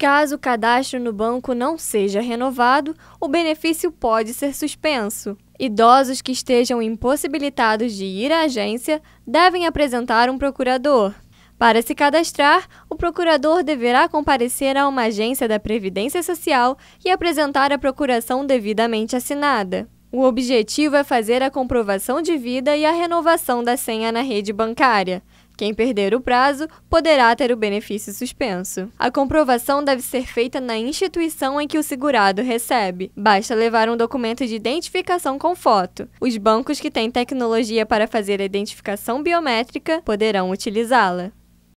Caso o cadastro no banco não seja renovado, o benefício pode ser suspenso. Idosos que estejam impossibilitados de ir à agência devem apresentar um procurador. Para se cadastrar, o procurador deverá comparecer a uma agência da Previdência Social e apresentar a procuração devidamente assinada. O objetivo é fazer a comprovação de vida e a renovação da senha na rede bancária. Quem perder o prazo poderá ter o benefício suspenso. A comprovação deve ser feita na instituição em que o segurado recebe. Basta levar um documento de identificação com foto. Os bancos que têm tecnologia para fazer a identificação biométrica poderão utilizá-la.